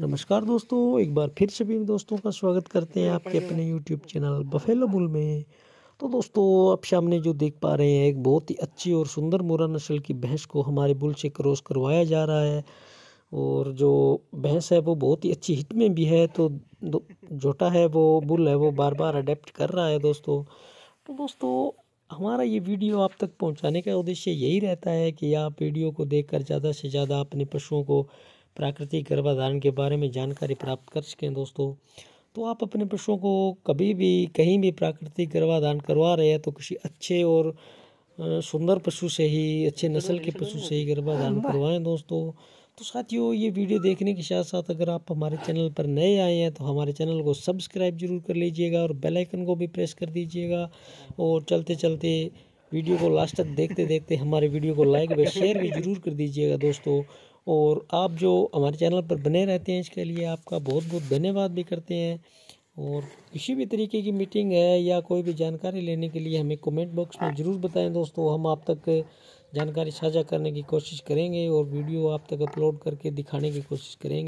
नमस्कार दोस्तों एक बार फिर सभी दोस्तों का स्वागत करते हैं आपके अपने यूट्यूब चैनल बफेलो बुल में तो दोस्तों आप सामने जो देख पा रहे हैं एक बहुत ही अच्छी और सुंदर मुरा नस्ल की भैंस को हमारे बुल से क्रॉस करवाया जा रहा है और जो भैंस है वो बहुत ही अच्छी हिट में भी है तो जोटा है वो बुल है वो बार बार अडेप्ट कर रहा है दोस्तों तो दोस्तों हमारा ये वीडियो आप तक पहुंचाने का उद्देश्य यही रहता है कि आप वीडियो को देखकर ज़्यादा से ज़्यादा अपने पशुओं को प्राकृतिक गर्भाधारण के बारे में जानकारी प्राप्त कर सकें दोस्तों तो आप अपने पशुओं को कभी भी कहीं भी प्राकृतिक गर्भाधान करवा रहे हैं तो किसी अच्छे और सुंदर पशु से ही अच्छे नस्ल के पशु से ही गर्भाधान करवाएं दोस्तों तो साथियों ये वीडियो देखने के साथ साथ अगर आप हमारे चैनल पर नए आए हैं तो हमारे चैनल को सब्सक्राइब जरूर कर लीजिएगा और बेल आइकन को भी प्रेस कर दीजिएगा और चलते चलते वीडियो को लास्ट तक देखते देखते हमारे वीडियो को लाइक व शेयर भी ज़रूर कर दीजिएगा दोस्तों और आप जो हमारे चैनल पर बने रहते हैं इसके लिए आपका बहुत बहुत धन्यवाद भी करते हैं और किसी भी तरीके की मीटिंग है या कोई भी जानकारी लेने के लिए हमें कमेंट बॉक्स में ज़रूर बताएं दोस्तों हम आप तक जानकारी साझा करने की कोशिश करेंगे और वीडियो आप तक अपलोड करके दिखाने की कोशिश करेंगे